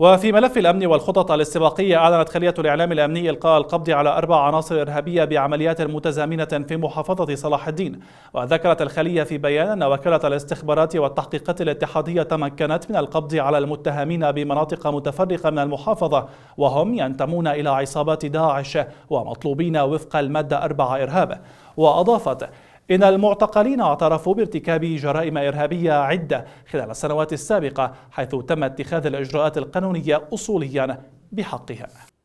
وفي ملف الأمن والخطط الاستباقية أعلنت خلية الإعلام الأمني إلقاء القبض على أربع عناصر إرهابية بعمليات متزامنة في محافظة صلاح الدين وذكرت الخلية في بيان أن وكالة الاستخبارات والتحقيقات الاتحادية تمكنت من القبض على المتهمين بمناطق متفرقة من المحافظة وهم ينتمون إلى عصابات داعش ومطلوبين وفق المادة أربعة إرهاب وأضافت إن المعتقلين اعترفوا بارتكاب جرائم إرهابية عدة خلال السنوات السابقة حيث تم اتخاذ الإجراءات القانونية أصوليا بحقها